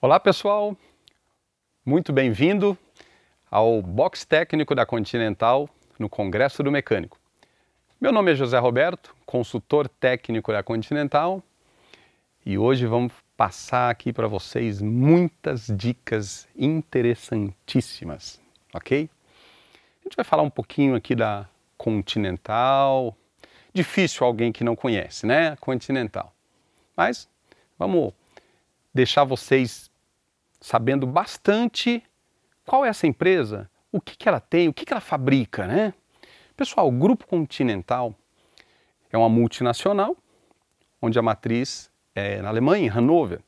Olá pessoal, muito bem-vindo ao box técnico da Continental no Congresso do Mecânico. Meu nome é José Roberto, consultor técnico da Continental, e hoje vamos passar aqui para vocês muitas dicas interessantíssimas, ok? A gente vai falar um pouquinho aqui da Continental. Difícil alguém que não conhece, né? Continental. Mas vamos deixar vocês sabendo bastante qual é essa empresa, o que, que ela tem, o que, que ela fabrica, né? Pessoal, o Grupo Continental é uma multinacional, onde a matriz é na Alemanha, em Hanover.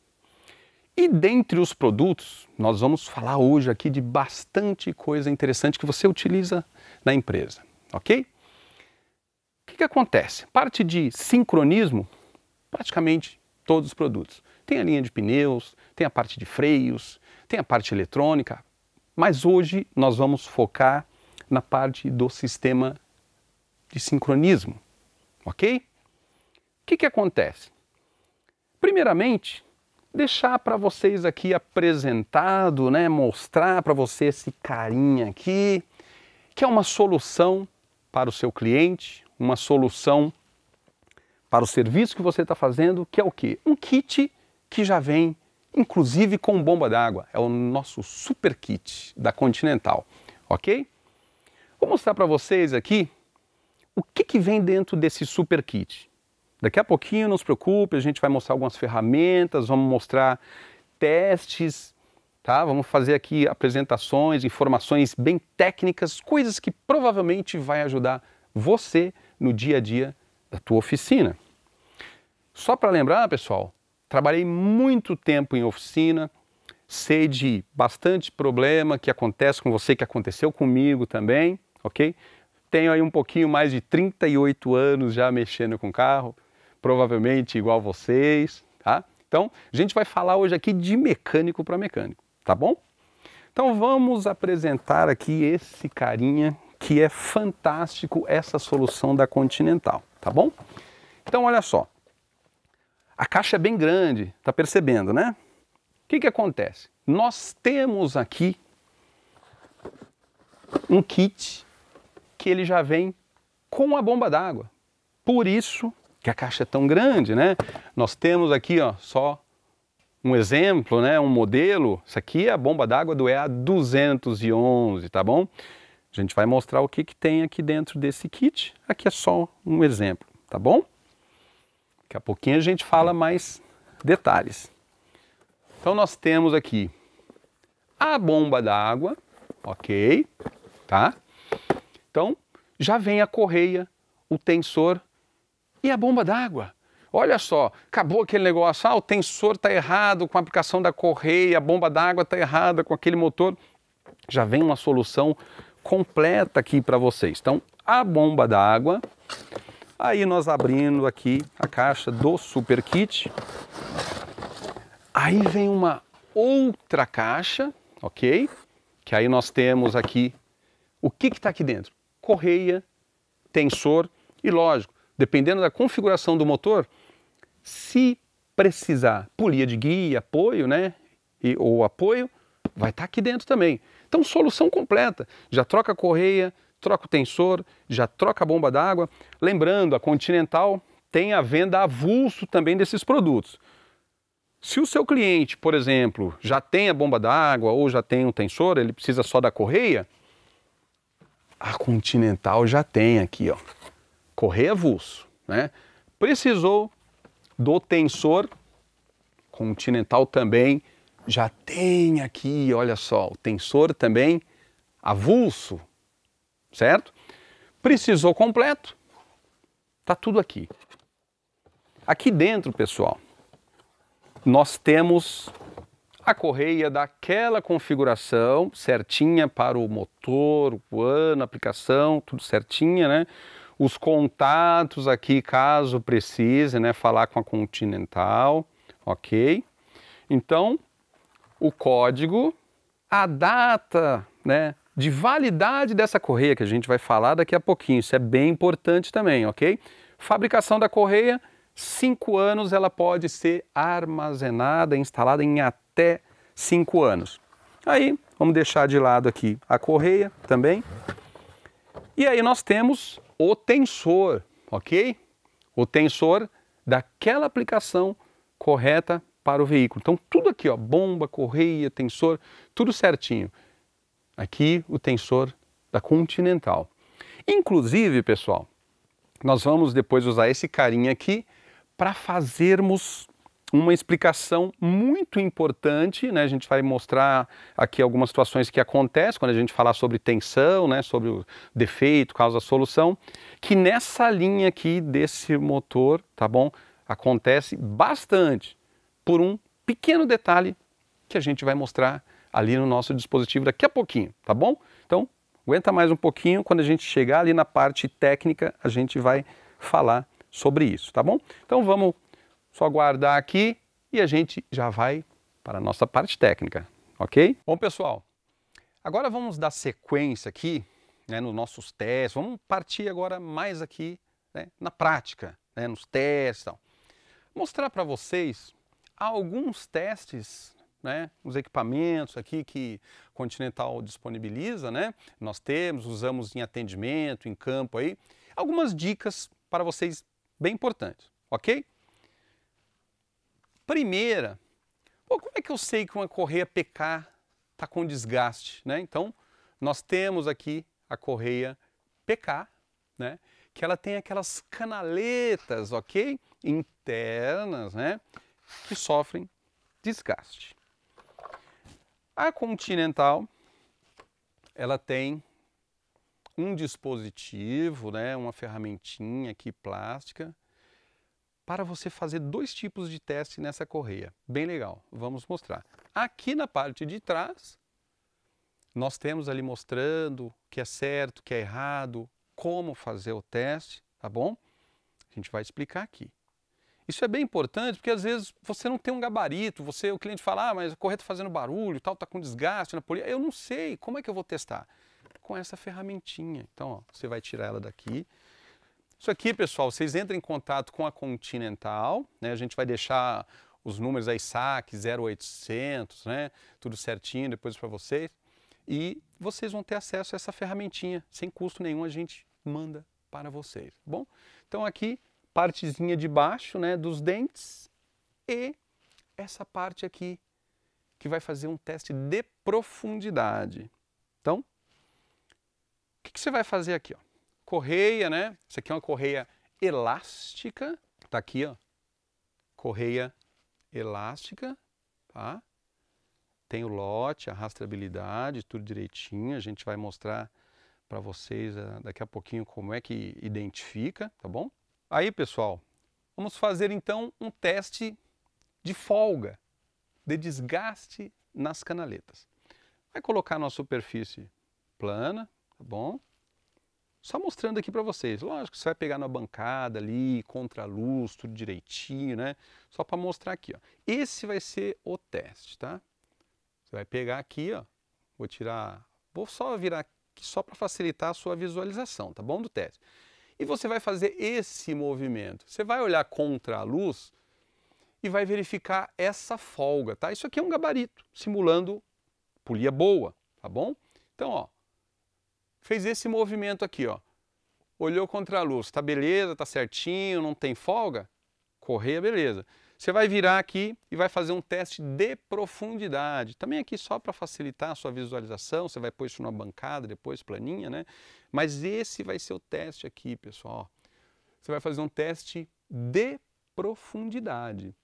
E dentre os produtos, nós vamos falar hoje aqui de bastante coisa interessante que você utiliza na empresa, ok? O que, que acontece? Parte de sincronismo, praticamente todos os produtos. Tem a linha de pneus, tem a parte de freios, tem a parte eletrônica, mas hoje nós vamos focar na parte do sistema de sincronismo, ok? O que, que acontece? Primeiramente, deixar para vocês aqui apresentado, né, mostrar para você esse carinha aqui, que é uma solução para o seu cliente, uma solução para o serviço que você está fazendo, que é o quê? Um kit que já vem inclusive com bomba d'água. É o nosso super kit da Continental, ok? Vou mostrar para vocês aqui o que, que vem dentro desse super kit. Daqui a pouquinho, não se preocupe, a gente vai mostrar algumas ferramentas, vamos mostrar testes, tá? Vamos fazer aqui apresentações, informações bem técnicas, coisas que provavelmente vai ajudar você no dia a dia da tua oficina. Só para lembrar, pessoal, Trabalhei muito tempo em oficina, sei de bastante problema que acontece com você, que aconteceu comigo também, ok? Tenho aí um pouquinho mais de 38 anos já mexendo com carro, provavelmente igual vocês, tá? Então, a gente vai falar hoje aqui de mecânico para mecânico, tá bom? Então, vamos apresentar aqui esse carinha que é fantástico essa solução da Continental, tá bom? Então, olha só, a caixa é bem grande, está percebendo, né? O que, que acontece? Nós temos aqui um kit que ele já vem com a bomba d'água. Por isso que a caixa é tão grande, né? Nós temos aqui, ó, só um exemplo, né, um modelo. Isso aqui é a bomba d'água do EA 211, tá bom? A gente vai mostrar o que, que tem aqui dentro desse kit. Aqui é só um exemplo, tá bom? Daqui a pouquinho a gente fala mais detalhes. Então nós temos aqui a bomba d'água, ok, tá? Então já vem a correia, o tensor e a bomba d'água. Olha só, acabou aquele negócio, ah, o tensor está errado com a aplicação da correia, a bomba d'água está errada com aquele motor. Já vem uma solução completa aqui para vocês. Então, a bomba d'água, Aí nós abrindo aqui a caixa do Super Kit. Aí vem uma outra caixa, ok? Que aí nós temos aqui o que está aqui dentro? Correia, tensor e, lógico, dependendo da configuração do motor, se precisar polia de guia, apoio, né? E, ou apoio, vai estar tá aqui dentro também. Então, solução completa. Já troca a correia, troca o tensor, já troca a bomba d'água. Lembrando, a Continental tem a venda avulso também desses produtos. Se o seu cliente, por exemplo, já tem a bomba d'água ou já tem um tensor, ele precisa só da correia, a Continental já tem aqui, ó. Correia avulso, né? Precisou do tensor, Continental também já tem aqui, olha só, o tensor também avulso, certo? Precisou completo, está tudo aqui. Aqui dentro, pessoal, nós temos a correia daquela configuração certinha para o motor, o ano, aplicação, tudo certinha, né? Os contatos aqui, caso precise, né? Falar com a Continental, ok? Então, o código, a data, né? de validade dessa correia, que a gente vai falar daqui a pouquinho, isso é bem importante também, ok? Fabricação da correia, cinco anos ela pode ser armazenada, instalada em até cinco anos. Aí, vamos deixar de lado aqui a correia também. E aí nós temos o tensor, ok? O tensor daquela aplicação correta para o veículo. Então tudo aqui, ó, bomba, correia, tensor, tudo certinho. Aqui o tensor da continental. Inclusive, pessoal, nós vamos depois usar esse carinha aqui para fazermos uma explicação muito importante, né? A gente vai mostrar aqui algumas situações que acontecem quando a gente falar sobre tensão, né? Sobre o defeito, causa, solução, que nessa linha aqui desse motor, tá bom? Acontece bastante por um pequeno detalhe que a gente vai mostrar ali no nosso dispositivo daqui a pouquinho, tá bom? Então, aguenta mais um pouquinho, quando a gente chegar ali na parte técnica, a gente vai falar sobre isso, tá bom? Então vamos só aguardar aqui e a gente já vai para a nossa parte técnica, ok? Bom, pessoal, agora vamos dar sequência aqui né, nos nossos testes, vamos partir agora mais aqui né, na prática, né, nos testes e tal. Mostrar para vocês alguns testes né, os equipamentos aqui que Continental disponibiliza, né, nós temos, usamos em atendimento, em campo aí, algumas dicas para vocês bem importantes, ok? Primeira, pô, como é que eu sei que uma correia PK está com desgaste, né? Então, nós temos aqui a correia PK, né, que ela tem aquelas canaletas, ok, internas, né, que sofrem desgaste. A Continental, ela tem um dispositivo, né, uma ferramentinha aqui plástica, para você fazer dois tipos de teste nessa correia. Bem legal, vamos mostrar. Aqui na parte de trás, nós temos ali mostrando o que é certo, o que é errado, como fazer o teste, tá bom? A gente vai explicar aqui. Isso é bem importante porque às vezes você não tem um gabarito, você o cliente fala, ah, mas a correto está fazendo barulho, tal, está com desgaste na polia. Eu não sei, como é que eu vou testar? Com essa ferramentinha. Então, ó, você vai tirar ela daqui. Isso aqui, pessoal, vocês entram em contato com a Continental, né? A gente vai deixar os números aí, saque 0800, né? Tudo certinho depois para vocês. E vocês vão ter acesso a essa ferramentinha. Sem custo nenhum, a gente manda para vocês. Tá bom, então aqui partezinha de baixo né, dos dentes e essa parte aqui que vai fazer um teste de profundidade. Então, o que, que, você vai fazer aqui? Ó? Correia, né? Isso aqui é uma correia elástica. Tá aqui, ó. Correia elástica, tá? Tem o lote, a rastreabilidade, tudo direitinho. A gente vai mostrar para vocês uh, daqui a pouquinho como é que identifica, tá bom? Aí, pessoal, vamos fazer então um teste de folga, de desgaste nas canaletas. Vai colocar na superfície plana, tá bom? Só mostrando aqui para vocês. Lógico que você vai pegar na bancada ali, contra a luz, tudo direitinho, né? Só para mostrar aqui, ó. Esse vai ser o teste, tá? Você vai pegar aqui, ó. Vou tirar, vou só virar aqui só para facilitar a sua visualização, tá bom? Do teste e você vai fazer esse movimento. Você vai olhar contra a luz e vai verificar essa folga, tá? Isso aqui é um gabarito, simulando polia boa, tá bom? Então, ó, fez esse movimento aqui, ó. Olhou contra a luz, tá beleza, tá certinho, não tem folga? Correia, é beleza. Você vai virar aqui e vai fazer um teste de profundidade. Também aqui só para facilitar a sua visualização, você vai pôr isso numa bancada, depois planinha, né? Mas esse vai ser o teste aqui, pessoal. Você vai fazer um teste de profundidade.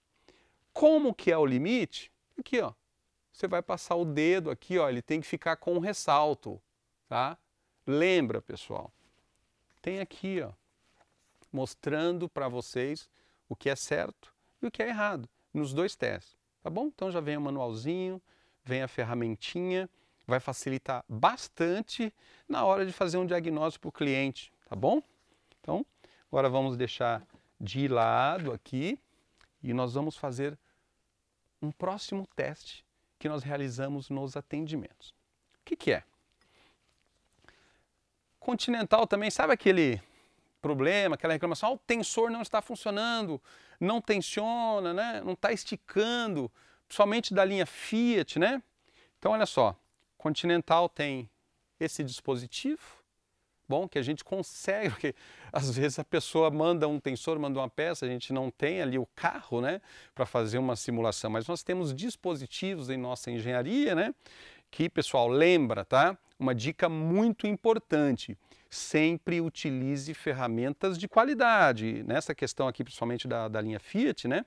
Como que é o limite? Aqui, ó. Você vai passar o dedo aqui, ó, ele tem que ficar com um ressalto, tá? Lembra, pessoal. Tem aqui, ó, mostrando para vocês o que é certo e o que é errado nos dois testes, tá bom? Então já vem o manualzinho, vem a ferramentinha, vai facilitar bastante na hora de fazer um diagnóstico para o cliente, tá bom? Então, agora vamos deixar de lado aqui e nós vamos fazer um próximo teste que nós realizamos nos atendimentos. O que, que é? Continental também, sabe aquele problema, aquela reclamação, ah, o tensor não está funcionando, não tensiona, né? não está esticando, somente da linha Fiat, né? Então olha só, Continental tem esse dispositivo, bom, que a gente consegue, porque às vezes a pessoa manda um tensor, manda uma peça, a gente não tem ali o carro, né, para fazer uma simulação, mas nós temos dispositivos em nossa engenharia, né, que, pessoal, lembra, tá? Uma dica muito importante sempre utilize ferramentas de qualidade. Nessa questão aqui, principalmente da, da linha Fiat, né?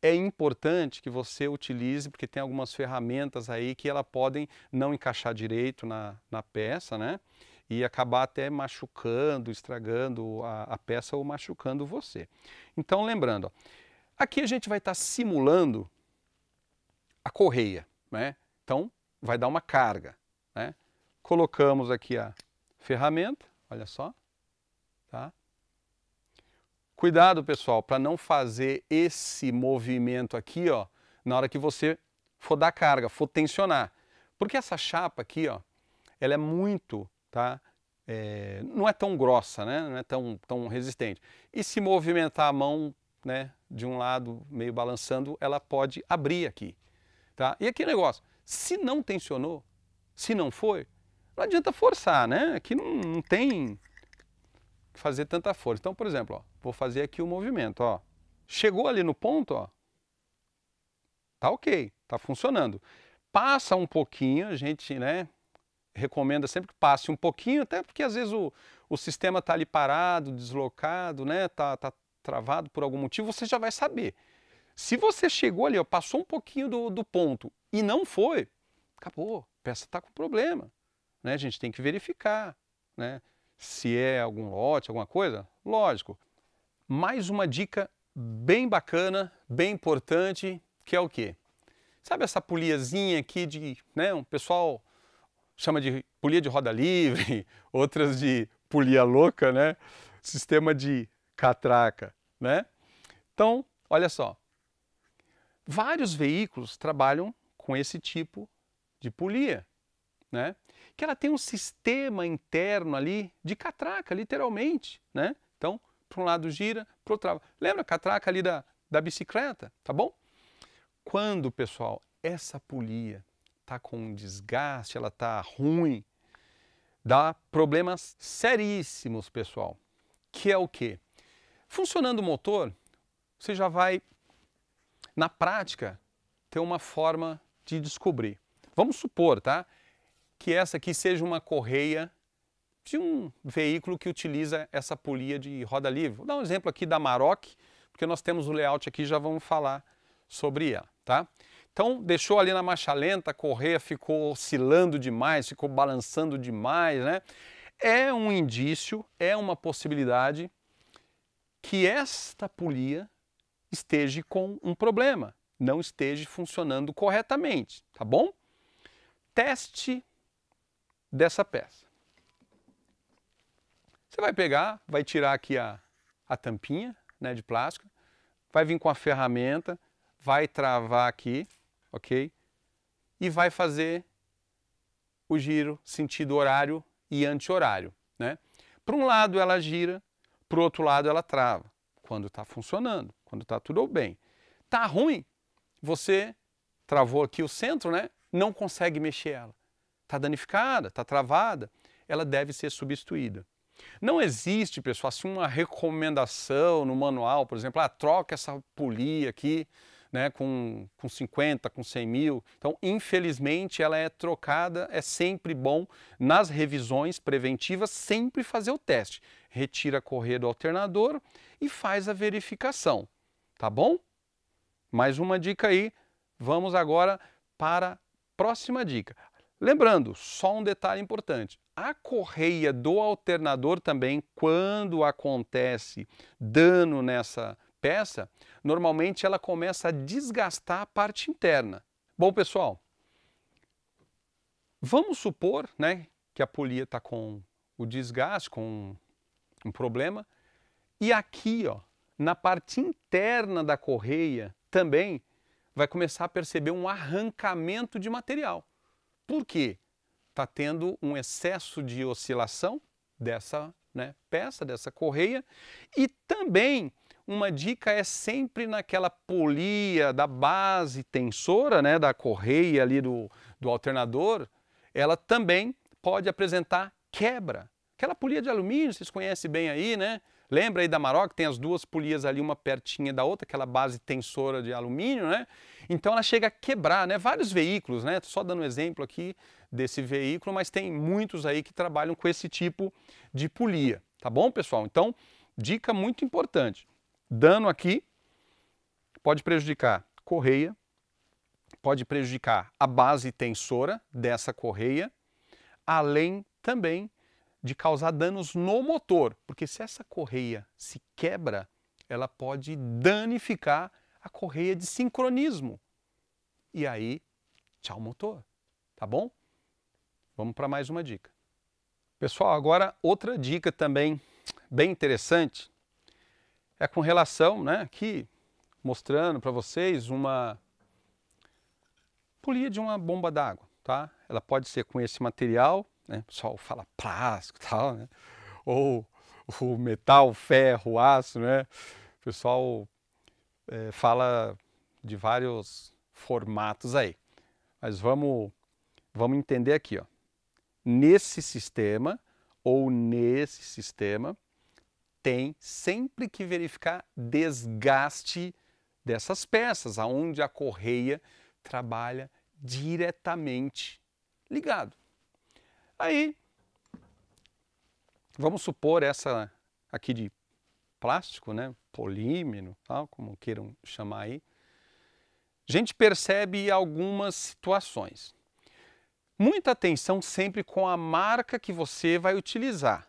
é importante que você utilize, porque tem algumas ferramentas aí que ela podem não encaixar direito na, na peça, né? E acabar até machucando, estragando a, a peça ou machucando você. Então, lembrando, ó, aqui a gente vai estar tá simulando a correia, né? Então, vai dar uma carga, né? Colocamos aqui a ferramenta, olha só. Tá? Cuidado, pessoal, para não fazer esse movimento aqui, ó, na hora que você for dar carga, for tensionar. Porque essa chapa aqui, ó, ela é muito, tá? É, não é tão grossa, né? Não é tão, tão resistente. E se movimentar a mão, né, de um lado, meio balançando, ela pode abrir aqui, tá? E aqui negócio, se não tensionou, se não foi, não adianta forçar, né? Aqui não, não tem que fazer tanta força. Então, por exemplo, ó, vou fazer aqui o movimento, ó. Chegou ali no ponto, ó. Tá ok, tá funcionando. Passa um pouquinho, a gente, né, recomenda sempre que passe um pouquinho, até porque às vezes o, o sistema tá ali parado, deslocado, né, tá, tá travado por algum motivo, você já vai saber. Se você chegou ali, ó, passou um pouquinho do, do ponto e não foi, acabou, a peça está com problema né? A gente tem que verificar, né? Se é algum lote, alguma coisa, lógico. Mais uma dica bem bacana, bem importante, que é o quê? Sabe essa poliazinha aqui de, né, um pessoal chama de polia de roda livre, outras de polia louca, né? Sistema de catraca, né? Então, olha só. Vários veículos trabalham com esse tipo de polia né? Que ela tem um sistema interno ali de catraca, literalmente, né? Então, para um lado gira, para o outro lado. Lembra a catraca ali da, da bicicleta, tá bom? Quando, pessoal, essa polia está com um desgaste, ela está ruim, dá problemas seríssimos, pessoal. Que é o quê? Funcionando o motor, você já vai, na prática, ter uma forma de descobrir. Vamos supor, tá? que essa aqui seja uma correia de um veículo que utiliza essa polia de roda livre. Vou dar um exemplo aqui da Maroc, porque nós temos o layout aqui já vamos falar sobre ela, tá? Então, deixou ali na marcha lenta, a correia ficou oscilando demais, ficou balançando demais, né? É um indício, é uma possibilidade que esta polia esteja com um problema, não esteja funcionando corretamente, tá bom? Teste dessa peça. Você vai pegar, vai tirar aqui a, a tampinha né, de plástico, vai vir com a ferramenta, vai travar aqui, ok? E vai fazer o giro sentido horário e anti-horário, né? Para um lado ela gira, para o outro lado ela trava, quando está funcionando, quando está tudo bem. Tá ruim, você travou aqui o centro, né? Não consegue mexer ela está danificada, está travada, ela deve ser substituída. Não existe, pessoal, assim uma recomendação no manual, por exemplo, ah, troca essa polia aqui né, com, com 50, com 100 mil. Então, infelizmente, ela é trocada, é sempre bom nas revisões preventivas, sempre fazer o teste. Retira a correia do alternador e faz a verificação, tá bom? Mais uma dica aí, vamos agora para a próxima dica. Lembrando, só um detalhe importante: a correia do alternador também, quando acontece dano nessa peça, normalmente ela começa a desgastar a parte interna. Bom, pessoal, vamos supor né, que a polia está com o desgaste, com um problema, e aqui, ó, na parte interna da correia, também vai começar a perceber um arrancamento de material. Por quê? Está tendo um excesso de oscilação dessa né, peça, dessa correia. E também uma dica é sempre naquela polia da base tensora, né, da correia ali do, do alternador, ela também pode apresentar quebra. Aquela polia de alumínio, vocês conhecem bem aí, né? Lembra aí da Maroc? Tem as duas polias ali, uma pertinha da outra, aquela base tensora de alumínio, né? Então ela chega a quebrar, né? Vários veículos, né? Só dando um exemplo aqui desse veículo, mas tem muitos aí que trabalham com esse tipo de polia, tá bom, pessoal? Então, dica muito importante. Dano aqui pode prejudicar correia, pode prejudicar a base tensora dessa correia, além também de causar danos no motor, porque se essa correia se quebra, ela pode danificar a correia de sincronismo. E aí, tchau motor, tá bom? Vamos para mais uma dica. Pessoal, agora outra dica também bem interessante é com relação, né, aqui mostrando para vocês uma polia de uma bomba d'água, tá? Ela pode ser com esse material né? O pessoal fala plástico e tal, né? Ou o metal, o ferro, o aço, né? O pessoal é, fala de vários formatos aí. Mas vamos, vamos entender aqui, ó. Nesse sistema ou nesse sistema, tem sempre que verificar desgaste dessas peças, aonde a correia trabalha diretamente ligado. Aí, vamos supor essa aqui de plástico, né? polímero, tal, como queiram chamar aí. A gente percebe algumas situações. Muita atenção sempre com a marca que você vai utilizar,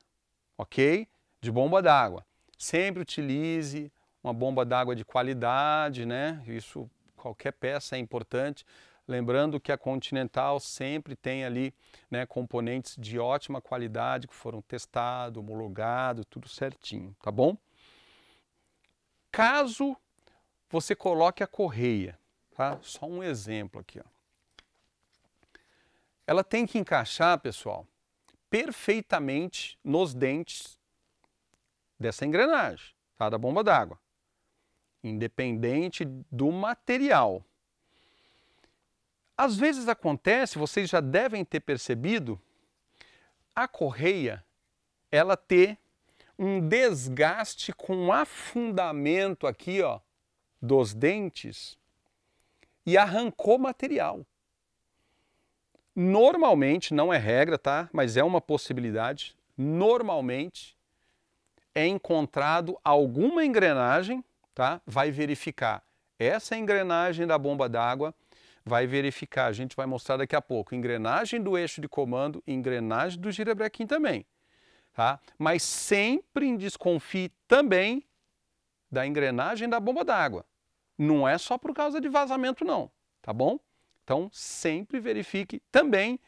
ok? De bomba d'água. Sempre utilize uma bomba d'água de qualidade, né? Isso, qualquer peça é importante. Lembrando que a Continental sempre tem ali né, componentes de ótima qualidade que foram testados, homologados, tudo certinho, tá bom? Caso você coloque a correia, tá? Só um exemplo aqui, ó. Ela tem que encaixar, pessoal, perfeitamente nos dentes dessa engrenagem, tá? Da bomba d'água, independente do material às vezes acontece, vocês já devem ter percebido, a correia ela ter um desgaste com um afundamento aqui, ó, dos dentes e arrancou material. Normalmente, não é regra, tá? Mas é uma possibilidade. Normalmente é encontrado alguma engrenagem, tá? Vai verificar essa engrenagem da bomba d'água vai verificar, a gente vai mostrar daqui a pouco, engrenagem do eixo de comando engrenagem do girabrequim também. Tá? Mas sempre desconfie também da engrenagem da bomba d'água. Não é só por causa de vazamento não, tá bom? Então sempre verifique também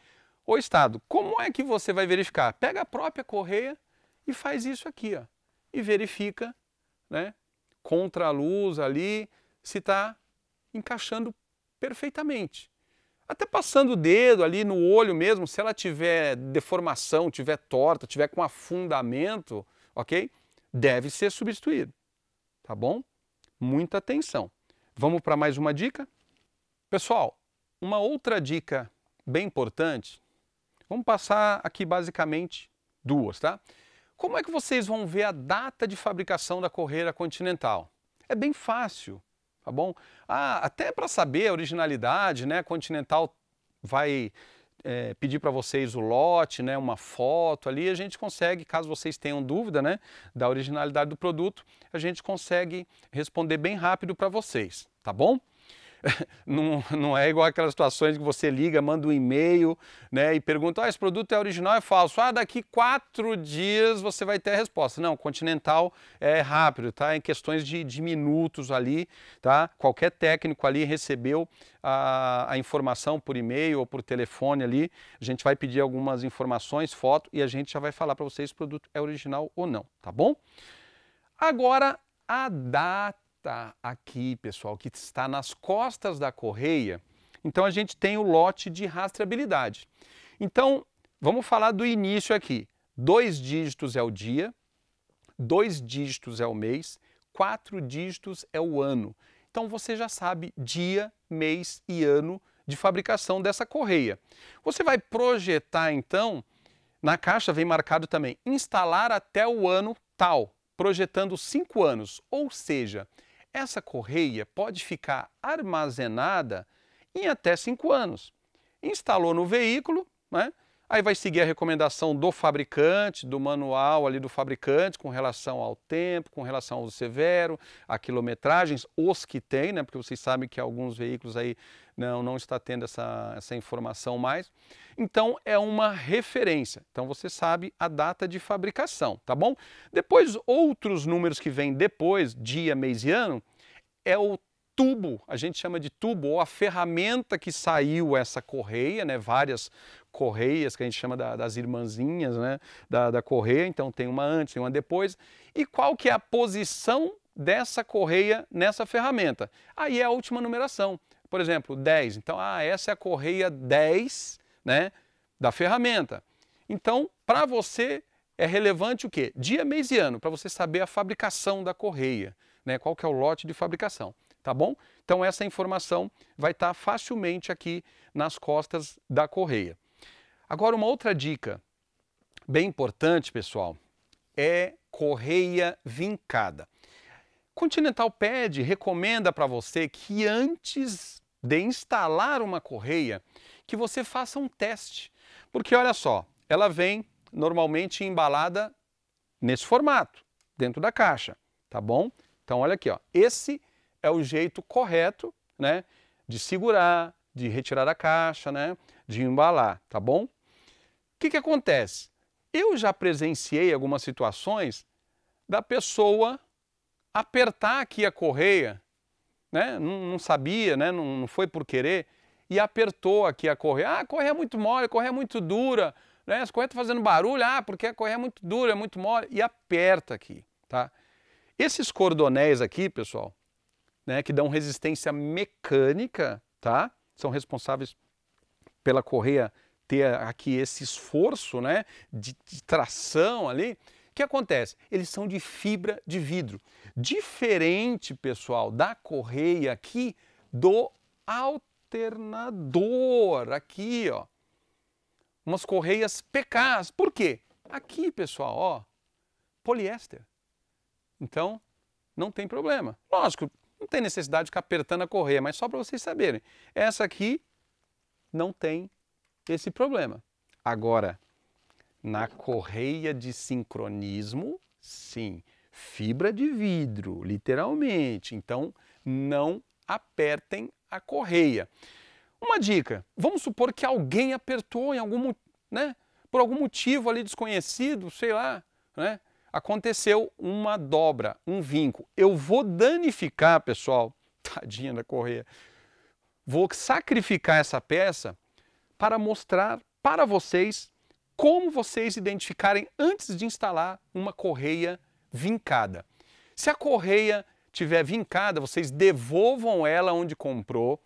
o estado. Como é que você vai verificar? Pega a própria correia e faz isso aqui, ó, e verifica, né, contra a luz ali, se está encaixando perfeitamente. Até passando o dedo ali no olho mesmo, se ela tiver deformação, tiver torta, tiver com afundamento, ok? Deve ser substituído, tá bom? Muita atenção. Vamos para mais uma dica? Pessoal, uma outra dica bem importante, vamos passar aqui basicamente duas, tá? Como é que vocês vão ver a data de fabricação da correira continental? É bem fácil tá bom? Ah, até para saber a originalidade, né? Continental vai é, pedir para vocês o lote, né? Uma foto ali, a gente consegue, caso vocês tenham dúvida, né? Da originalidade do produto, a gente consegue responder bem rápido para vocês, tá bom? não, não é igual aquelas situações que você liga, manda um e-mail né, e pergunta: ah, esse produto é original, é falso? Ah, daqui quatro dias você vai ter a resposta. Não, Continental é rápido, tá? Em questões de, de minutos ali, tá? Qualquer técnico ali recebeu a, a informação por e-mail ou por telefone ali. A gente vai pedir algumas informações, foto e a gente já vai falar para vocês se o produto é original ou não, tá bom? Agora a data está aqui, pessoal, que está nas costas da correia, então a gente tem o lote de rastreabilidade. Então, vamos falar do início aqui. Dois dígitos é o dia, dois dígitos é o mês, quatro dígitos é o ano. Então você já sabe dia, mês e ano de fabricação dessa correia. Você vai projetar então, na caixa vem marcado também, instalar até o ano tal, projetando cinco anos, ou seja, essa correia pode ficar armazenada em até cinco anos. Instalou no veículo, né? aí vai seguir a recomendação do fabricante, do manual ali do fabricante, com relação ao tempo, com relação ao uso severo, a quilometragens, os que tem, né? porque vocês sabem que alguns veículos aí não, não está tendo essa, essa informação mais. Então é uma referência. Então você sabe a data de fabricação, tá bom? Depois, outros números que vêm depois, dia, mês e ano, é o tubo, a gente chama de tubo, ou a ferramenta que saiu essa correia, né? Várias correias que a gente chama da, das irmãzinhas, né? Da, da correia, então tem uma antes, tem uma depois. E qual que é a posição dessa correia nessa ferramenta? Aí é a última numeração. Por exemplo, 10. Então, ah, essa é a correia 10 né, da ferramenta. Então, para você é relevante o quê? Dia, mês e ano, para você saber a fabricação da correia, né? qual que é o lote de fabricação, tá bom? Então, essa informação vai estar tá facilmente aqui nas costas da correia. Agora, uma outra dica bem importante, pessoal, é correia vincada. Continental pede, recomenda para você que antes de instalar uma correia, que você faça um teste. Porque olha só, ela vem normalmente embalada nesse formato, dentro da caixa, tá bom? Então olha aqui, ó. Esse é o jeito correto, né, de segurar, de retirar a caixa, né, de embalar, tá bom? O que que acontece? Eu já presenciei algumas situações da pessoa apertar aqui a correia né? não, não sabia, né? não, não foi por querer, e apertou aqui a correia. Ah, a correia é muito mole, a correia é muito dura, né? as correias estão tá fazendo barulho, ah, porque a correia é muito dura, é muito mole, e aperta aqui. Tá? Esses cordonéis aqui, pessoal, né, que dão resistência mecânica, tá? são responsáveis pela correia ter aqui esse esforço né, de, de tração ali, que acontece? Eles são de fibra de vidro. Diferente, pessoal, da correia aqui do alternador. Aqui, ó. Umas correias PKs. Por quê? Aqui, pessoal, ó, poliéster. Então, não tem problema. Lógico, não tem necessidade de ficar apertando a correia, mas só para vocês saberem. Essa aqui não tem esse problema. Agora, na correia de sincronismo, sim. Fibra de vidro, literalmente. Então, não apertem a correia. Uma dica: vamos supor que alguém apertou em algum, né, por algum motivo ali desconhecido, sei lá, né? Aconteceu uma dobra, um vinco. Eu vou danificar, pessoal, tadinha da correia. Vou sacrificar essa peça para mostrar para vocês como vocês identificarem antes de instalar uma correia vincada. Se a correia tiver vincada, vocês devolvam ela onde comprou,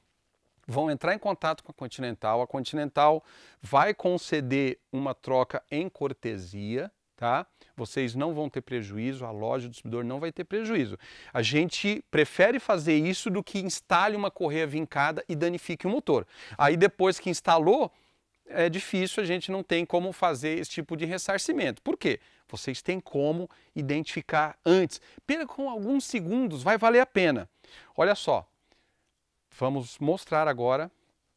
vão entrar em contato com a Continental, a Continental vai conceder uma troca em cortesia, tá? Vocês não vão ter prejuízo, a loja do distribuidor não vai ter prejuízo. A gente prefere fazer isso do que instale uma correia vincada e danifique o motor. Aí depois que instalou, é difícil, a gente não tem como fazer esse tipo de ressarcimento. Por quê? Vocês têm como identificar antes. Pena com alguns segundos, vai valer a pena. Olha só, vamos mostrar agora.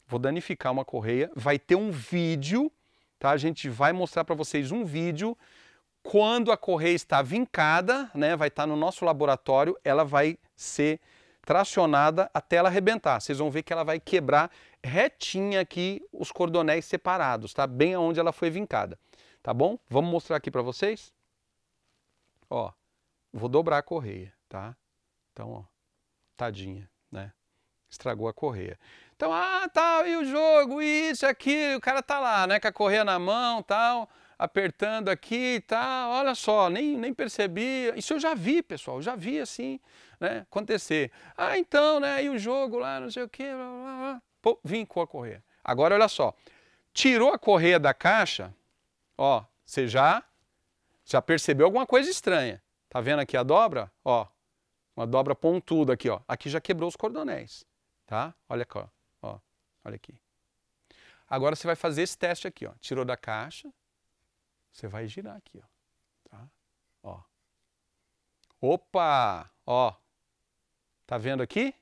Vou danificar uma correia. Vai ter um vídeo, tá? A gente vai mostrar para vocês um vídeo. Quando a correia está vincada, né? Vai estar no nosso laboratório, ela vai ser tracionada até ela arrebentar. Vocês vão ver que ela vai quebrar retinha aqui os cordonéis separados, tá? Bem aonde ela foi vincada, tá bom? Vamos mostrar aqui para vocês? Ó, vou dobrar a correia, tá? Então, ó, tadinha, né? Estragou a correia. Então, ah, tal, tá, e o jogo, isso, aqui, o cara tá lá, né, com a correia na mão, tal apertando aqui e tá, olha só, nem, nem percebi. Isso eu já vi, pessoal, eu já vi assim né, acontecer. Ah, então, né, e o jogo lá, não sei o quê, blá, blá, blá. Pô, vincou a correia. Agora, olha só, tirou a correia da caixa, ó, você já, já percebeu alguma coisa estranha. Tá vendo aqui a dobra? Ó, uma dobra pontuda aqui, ó. Aqui já quebrou os cordonéis, tá? Olha aqui, ó. ó olha aqui. Agora você vai fazer esse teste aqui, ó. Tirou da caixa, você vai girar aqui, ó. Tá? Ó. Opa! Ó. Tá vendo aqui?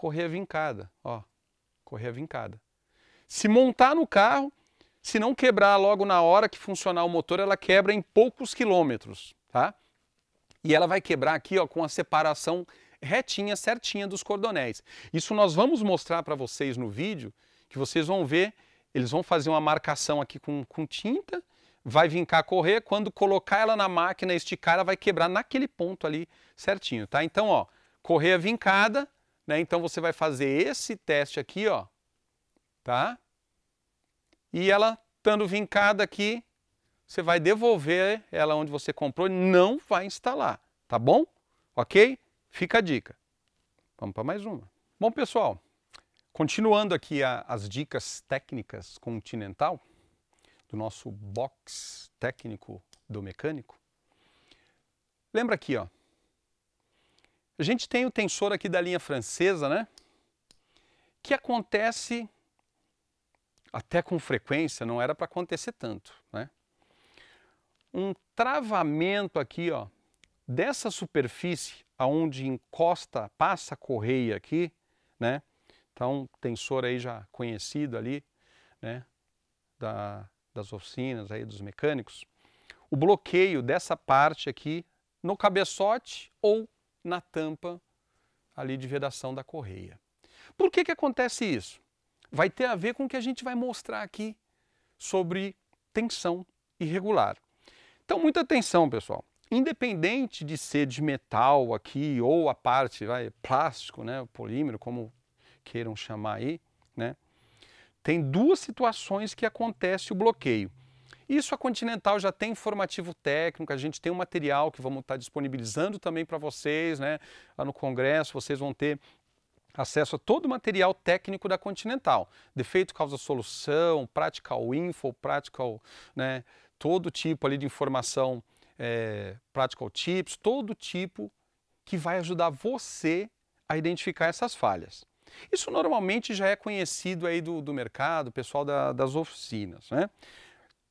a vincada, ó. a vincada. Se montar no carro, se não quebrar logo na hora que funcionar o motor, ela quebra em poucos quilômetros, tá? E ela vai quebrar aqui, ó, com a separação retinha, certinha dos cordonéis. Isso nós vamos mostrar para vocês no vídeo, que vocês vão ver eles vão fazer uma marcação aqui com, com tinta, vai vincar a correia quando colocar ela na máquina, esticar, ela vai quebrar naquele ponto ali certinho, tá? Então, ó, correia vincada, né? Então você vai fazer esse teste aqui, ó, tá? E ela estando vincada aqui, você vai devolver ela onde você comprou, não vai instalar, tá bom? Ok? Fica a dica. Vamos para mais uma. Bom, pessoal, Continuando aqui a, as dicas técnicas continental, do nosso box técnico do mecânico, lembra aqui, ó. A gente tem o tensor aqui da linha francesa, né? Que acontece até com frequência, não era para acontecer tanto, né? Um travamento aqui, ó, dessa superfície aonde encosta, passa a correia aqui, né? Então, tensor aí já conhecido ali, né, da, das oficinas aí, dos mecânicos. O bloqueio dessa parte aqui no cabeçote ou na tampa ali de vedação da correia. Por que que acontece isso? Vai ter a ver com o que a gente vai mostrar aqui sobre tensão irregular. Então, muita atenção, pessoal. Independente de ser de metal aqui ou a parte vai, plástico, né, polímero, como queiram chamar aí, né? Tem duas situações que acontece o bloqueio. Isso a Continental já tem informativo técnico, a gente tem um material que vamos estar tá disponibilizando também para vocês, né? Lá no congresso vocês vão ter acesso a todo o material técnico da Continental. Defeito causa solução, practical info, practical, né, todo tipo ali de informação, é, eh, practical tips, todo tipo que vai ajudar você a identificar essas falhas. Isso normalmente já é conhecido aí do, do mercado, pessoal da, das oficinas. Né?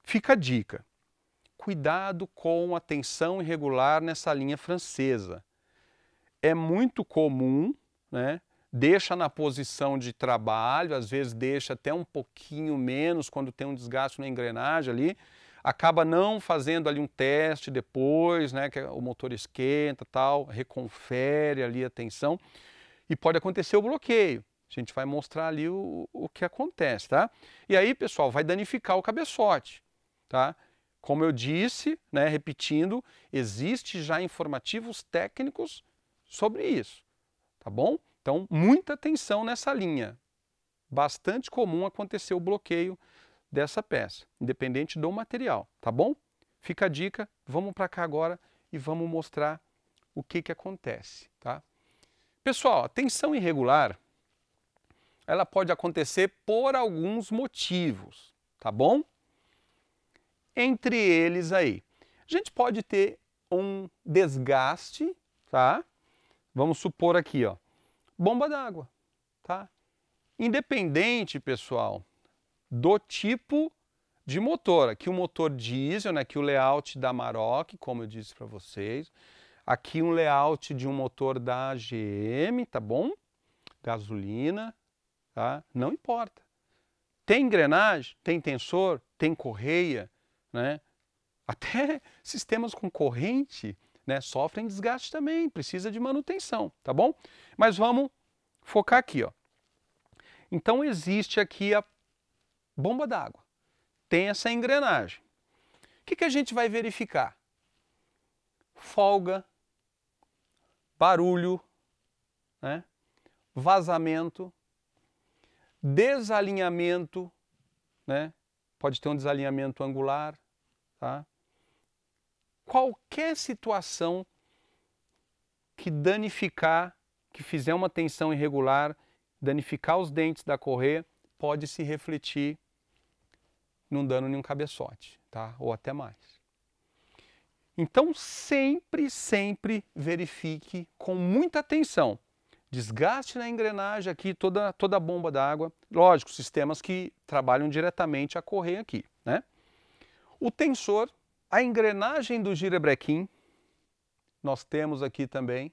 Fica a dica: cuidado com a tensão irregular nessa linha francesa. É muito comum, né? deixa na posição de trabalho, às vezes deixa até um pouquinho menos quando tem um desgaste na engrenagem ali, acaba não fazendo ali um teste depois, né, que é o motor esquenta, tal, reconfere ali a tensão. E pode acontecer o bloqueio. A gente vai mostrar ali o, o que acontece, tá? E aí, pessoal, vai danificar o cabeçote, tá? Como eu disse, né, repetindo, existe já informativos técnicos sobre isso, tá bom? Então, muita atenção nessa linha. Bastante comum acontecer o bloqueio dessa peça, independente do material, tá bom? Fica a dica, vamos para cá agora e vamos mostrar o que, que acontece, tá? Pessoal, a tensão irregular ela pode acontecer por alguns motivos, tá bom? Entre eles aí, a gente pode ter um desgaste, tá? Vamos supor aqui, ó, bomba d'água, tá? Independente, pessoal, do tipo de motor. Aqui o motor diesel, né, que o layout da Maroc, como eu disse para vocês, Aqui um layout de um motor da GM, tá bom? Gasolina, tá? Não importa. Tem engrenagem, tem tensor, tem correia, né? Até sistemas com corrente, né, sofrem desgaste também, precisa de manutenção, tá bom? Mas vamos focar aqui, ó. Então existe aqui a bomba d'água. Tem essa engrenagem. O que, que a gente vai verificar? Folga barulho, né? vazamento, desalinhamento, né? pode ter um desalinhamento angular. Tá? Qualquer situação que danificar, que fizer uma tensão irregular, danificar os dentes da correia, pode se refletir num dano em um cabeçote, tá? ou até mais. Então sempre, sempre verifique com muita atenção. Desgaste na engrenagem aqui, toda, toda a bomba d'água. Lógico, sistemas que trabalham diretamente a correr aqui, né? O tensor, a engrenagem do girebrequim, nós temos aqui também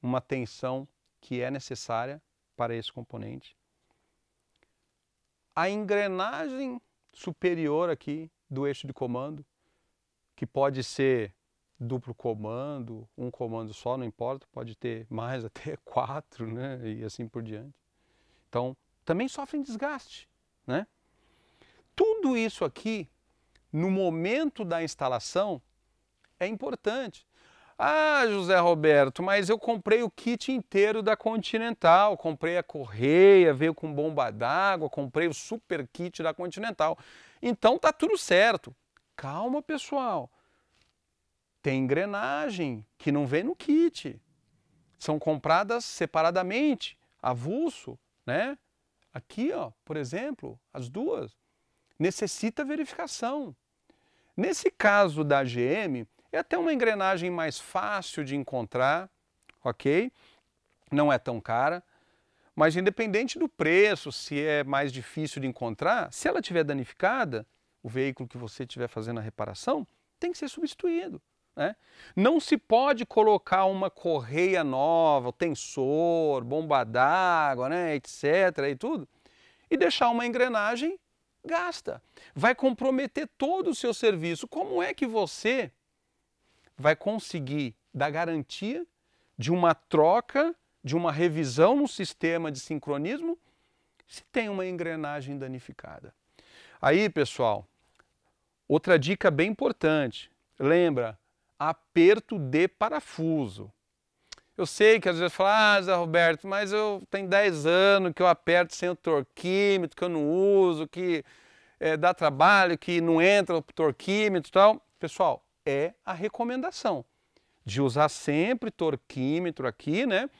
uma tensão que é necessária para esse componente. A engrenagem superior aqui do eixo de comando, que pode ser duplo comando, um comando só, não importa, pode ter mais até quatro, né? E assim por diante. Então, também sofrem desgaste, né? Tudo isso aqui, no momento da instalação, é importante. Ah, José Roberto, mas eu comprei o kit inteiro da Continental, comprei a correia, veio com bomba d'água, comprei o super kit da Continental. Então tá tudo certo. Calma, pessoal. Tem engrenagem que não vem no kit. São compradas separadamente, avulso, né? Aqui, ó, por exemplo, as duas necessita verificação. Nesse caso da GM, é até uma engrenagem mais fácil de encontrar, ok? Não é tão cara, mas independente do preço, se é mais difícil de encontrar, se ela tiver danificada, o veículo que você estiver fazendo a reparação, tem que ser substituído. Né? Não se pode colocar uma correia nova, tensor, bomba d'água, né, etc. e tudo, e deixar uma engrenagem gasta. Vai comprometer todo o seu serviço. Como é que você vai conseguir dar garantia de uma troca, de uma revisão no sistema de sincronismo, se tem uma engrenagem danificada? Aí, pessoal, outra dica bem importante. Lembra, aperto de parafuso. Eu sei que às vezes fala, ah, Zé Roberto, mas eu tenho 10 anos que eu aperto sem o torquímetro, que eu não uso, que é, dá trabalho, que não entra o torquímetro e tal. Pessoal, é a recomendação de usar sempre torquímetro aqui, né?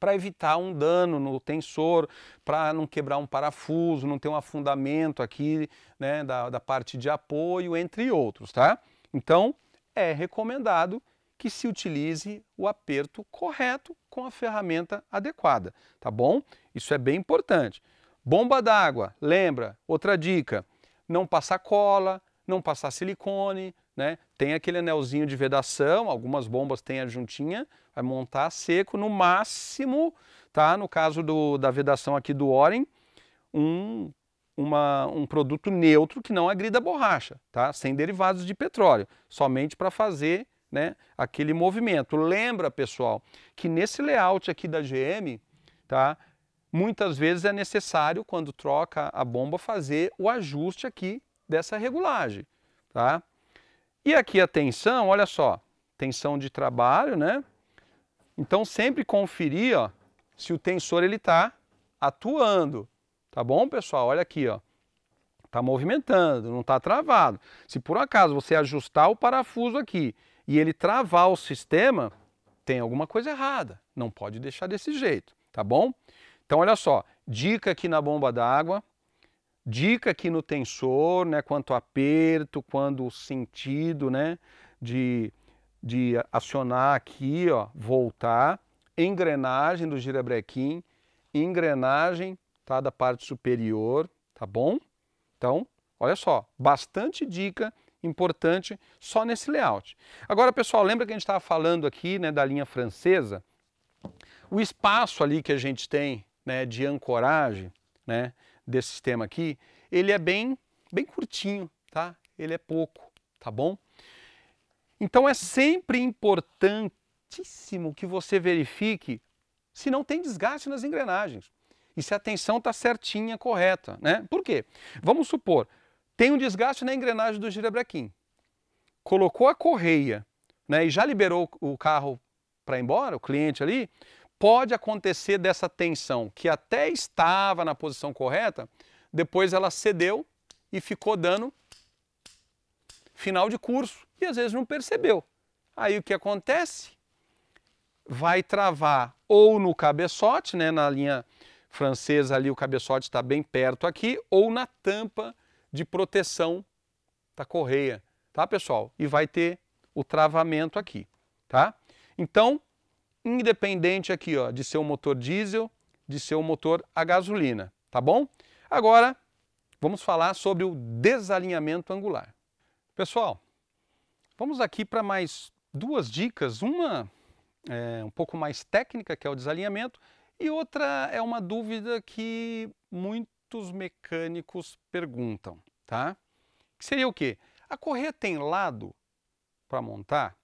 para evitar um dano no tensor, para não quebrar um parafuso, não ter um afundamento aqui né, da, da parte de apoio, entre outros, tá? Então, é recomendado que se utilize o aperto correto com a ferramenta adequada, tá bom? Isso é bem importante. Bomba d'água, lembra, outra dica, não passar cola, não passar silicone, né? Tem aquele anelzinho de vedação, algumas bombas têm a juntinha, vai montar seco no máximo, tá? No caso do, da vedação aqui do Oren, um, uma, um produto neutro que não agrida a borracha, tá? Sem derivados de petróleo, somente para fazer né, aquele movimento. Lembra, pessoal, que nesse layout aqui da GM, tá? Muitas vezes é necessário, quando troca a bomba, fazer o ajuste aqui dessa regulagem, tá? E aqui a tensão, olha só, tensão de trabalho, né? Então sempre conferir, ó, se o tensor ele está atuando, tá bom, pessoal? Olha aqui, ó, tá movimentando, não está travado. Se por acaso você ajustar o parafuso aqui e ele travar o sistema, tem alguma coisa errada. Não pode deixar desse jeito, tá bom? Então olha só, dica aqui na bomba d'água, dica aqui no tensor, né, quanto aperto, quando o sentido, né, de, de acionar aqui, ó, voltar, engrenagem do girabrequim, engrenagem, tá, da parte superior, tá bom? Então, olha só, bastante dica importante só nesse layout. Agora, pessoal, lembra que a gente estava falando aqui, né, da linha francesa? O espaço ali que a gente tem, né, de ancoragem, né, desse sistema aqui, ele é bem, bem curtinho, tá? Ele é pouco, tá bom? Então é sempre importantíssimo que você verifique se não tem desgaste nas engrenagens e se a tensão está certinha, correta, né? Por quê? Vamos supor, tem um desgaste na engrenagem do girebrequim, colocou a correia né, e já liberou o carro para ir embora, o cliente ali, pode acontecer dessa tensão, que até estava na posição correta, depois ela cedeu e ficou dando final de curso e às vezes não percebeu. Aí o que acontece? Vai travar ou no cabeçote, né, na linha francesa ali o cabeçote está bem perto aqui, ou na tampa de proteção da correia, tá pessoal? E vai ter o travamento aqui, tá? Então, independente aqui ó, de ser um motor diesel, de ser um motor a gasolina, tá bom? Agora, vamos falar sobre o desalinhamento angular. Pessoal, vamos aqui para mais duas dicas, uma é um pouco mais técnica, que é o desalinhamento, e outra é uma dúvida que muitos mecânicos perguntam, tá? Que seria o quê? A correia tem lado para montar?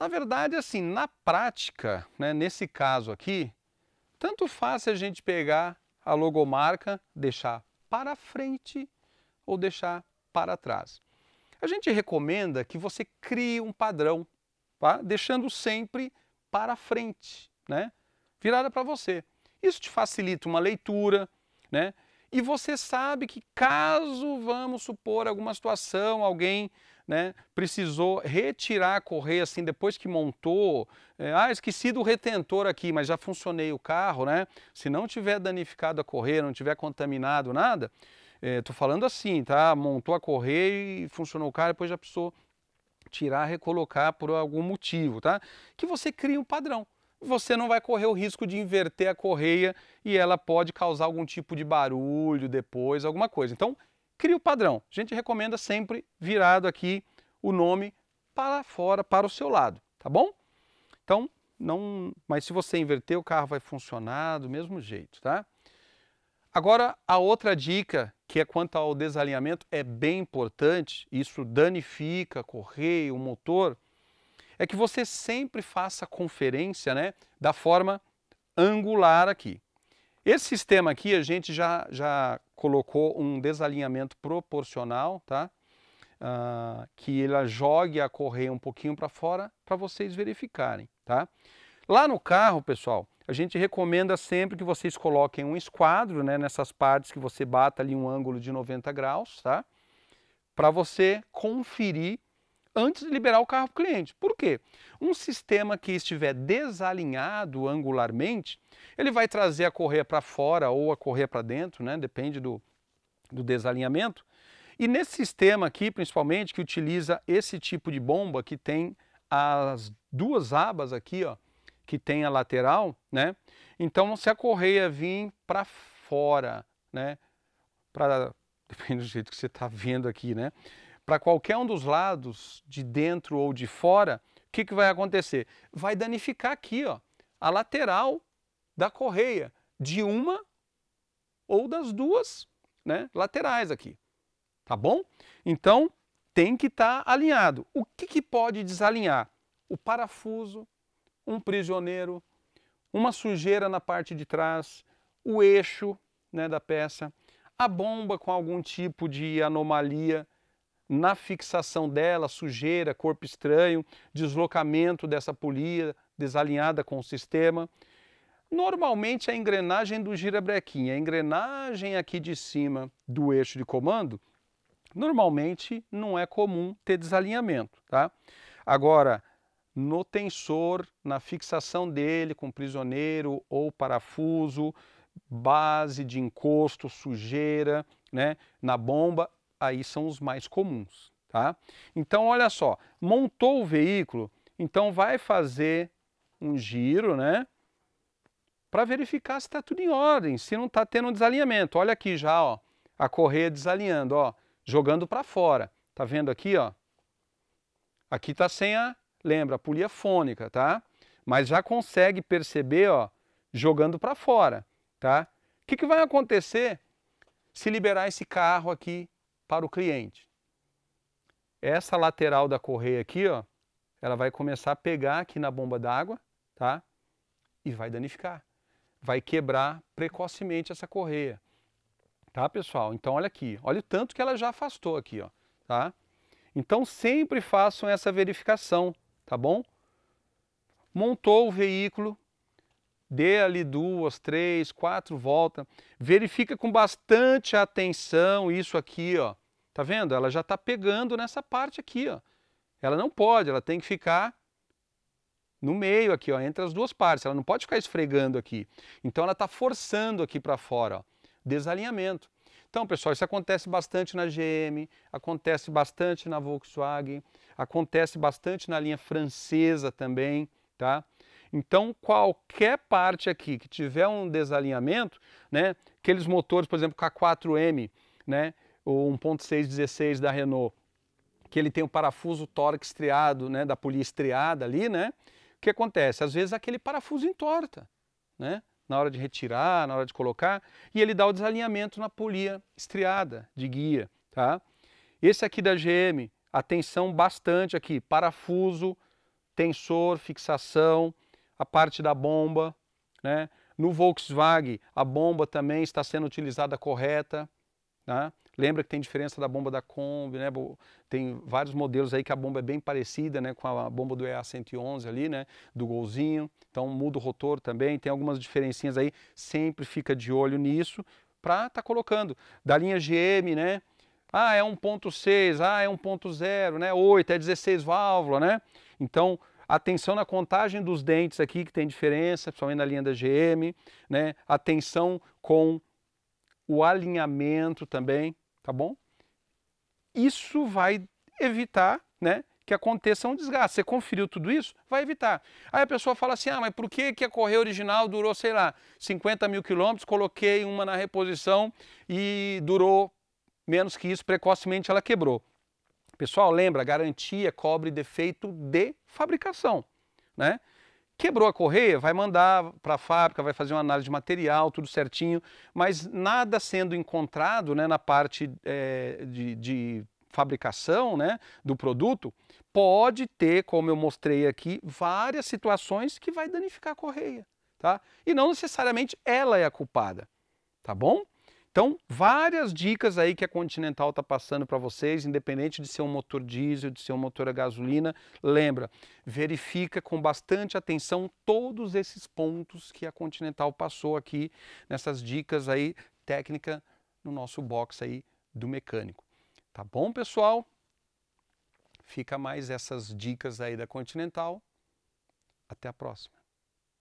Na verdade, assim, na prática, né, nesse caso aqui, tanto faz se a gente pegar a logomarca, deixar para frente ou deixar para trás. A gente recomenda que você crie um padrão, tá? deixando sempre para frente, né? virada para você. Isso te facilita uma leitura, né? e você sabe que caso vamos supor alguma situação, alguém né, precisou retirar a correia assim depois que montou. É, ah, esqueci do retentor aqui, mas já funcionei o carro, né? Se não tiver danificado a correia, não tiver contaminado nada, estou é, falando assim, tá? Montou a correia e funcionou o carro, depois já precisou tirar, recolocar por algum motivo, tá? Que você cria um padrão você não vai correr o risco de inverter a correia e ela pode causar algum tipo de barulho depois, alguma coisa. Então, cria o padrão. A gente recomenda sempre virado aqui o nome para fora, para o seu lado, tá bom? Então, não, mas se você inverter, o carro vai funcionar do mesmo jeito, tá? Agora, a outra dica, que é quanto ao desalinhamento, é bem importante, isso danifica correio, motor, é que você sempre faça a conferência né, da forma angular aqui. Esse sistema aqui a gente já, já colocou um desalinhamento proporcional, tá? Ah, que ela jogue a correia um pouquinho para fora para vocês verificarem, tá? Lá no carro, pessoal, a gente recomenda sempre que vocês coloquem um esquadro, né? Nessas partes que você bata ali um ângulo de 90 graus, tá? Para você conferir antes de liberar o carro para o cliente. Por quê? Um sistema que estiver desalinhado angularmente, ele vai trazer a correia para fora ou a correia para dentro, né? depende do, do desalinhamento. E nesse sistema aqui, principalmente, que utiliza esse tipo de bomba que tem as duas abas aqui, ó, que tem a lateral, né? Então, se a correia vir para fora, né? depende do jeito que você está vendo aqui, né? para qualquer um dos lados, de dentro ou de fora, o que, que vai acontecer? Vai danificar aqui ó, a lateral da correia, de uma ou das duas né, laterais aqui. Tá bom? Então, tem que estar tá alinhado. O que, que pode desalinhar? O parafuso, um prisioneiro, uma sujeira na parte de trás, o eixo né, da peça, a bomba com algum tipo de anomalia na fixação dela, sujeira, corpo estranho, deslocamento dessa polia desalinhada com o sistema. Normalmente a engrenagem do girabrequim, a engrenagem aqui de cima do eixo de comando, normalmente não é comum ter desalinhamento, tá? Agora, no tensor, na fixação dele com prisioneiro ou parafuso, base de encosto, sujeira, né, na bomba, aí são os mais comuns, tá? Então, olha só, montou o veículo, então vai fazer um giro, né? Para verificar se está tudo em ordem, se não está tendo um desalinhamento. Olha aqui já, ó, a correia desalinhando, ó, jogando para fora. Tá vendo aqui, ó? Aqui está sem a, lembra, a polia fônica, tá? Mas já consegue perceber, ó, jogando para fora, tá? O que, que vai acontecer se liberar esse carro aqui para o cliente. Essa lateral da correia aqui, ó, ela vai começar a pegar aqui na bomba d'água, tá? E vai danificar. Vai quebrar precocemente essa correia. Tá, pessoal? Então, olha aqui. Olha o tanto que ela já afastou aqui, ó. Tá? Então, sempre façam essa verificação, tá bom? Montou o veículo, dê ali duas, três, quatro voltas. Verifica com bastante atenção isso aqui, ó. Tá vendo? Ela já está pegando nessa parte aqui, ó. Ela não pode, ela tem que ficar no meio aqui, ó, entre as duas partes. Ela não pode ficar esfregando aqui. Então ela está forçando aqui para fora, ó. Desalinhamento. Então, pessoal, isso acontece bastante na GM, acontece bastante na Volkswagen, acontece bastante na linha francesa também, tá? Então, qualquer parte aqui que tiver um desalinhamento, né, aqueles motores, por exemplo, K4M, né, o 1.616 da Renault, que ele tem o parafuso tórax estriado, né, da polia estriada ali, né? O que acontece? Às vezes aquele parafuso entorta, né? Na hora de retirar, na hora de colocar, e ele dá o desalinhamento na polia estriada de guia, tá? Esse aqui da GM, atenção bastante aqui, parafuso, tensor, fixação, a parte da bomba, né? No Volkswagen, a bomba também está sendo utilizada correta, tá? Lembra que tem diferença da bomba da Kombi, né? Tem vários modelos aí que a bomba é bem parecida, né? Com a bomba do EA111 ali, né? Do Golzinho. Então muda o rotor também, tem algumas diferencinhas aí. Sempre fica de olho nisso para estar tá colocando. Da linha GM, né? Ah, é 1.6, ah, é 1.0, né? 8, é 16 válvula, né? Então, atenção na contagem dos dentes aqui, que tem diferença, principalmente na linha da GM, né? Atenção com o alinhamento também, tá bom? Isso vai evitar, né, que aconteça um desgaste. Você conferiu tudo isso? Vai evitar. Aí a pessoa fala assim, ah, mas por que, que a correia original durou, sei lá, 50 mil quilômetros, coloquei uma na reposição e durou menos que isso, precocemente ela quebrou. Pessoal, lembra, garantia cobre defeito de fabricação. Né? Quebrou a correia, vai mandar para a fábrica, vai fazer uma análise de material, tudo certinho, mas nada sendo encontrado né, na parte é, de, de fabricação né, do produto, pode ter, como eu mostrei aqui, várias situações que vai danificar a correia. Tá? E não necessariamente ela é a culpada, tá bom? Então, várias dicas aí que a Continental está passando para vocês, independente de ser um motor diesel, de ser um motor a gasolina, lembra, verifica com bastante atenção todos esses pontos que a Continental passou aqui nessas dicas aí técnica no nosso box aí do mecânico. Tá bom, pessoal? Fica mais essas dicas aí da Continental. Até a próxima.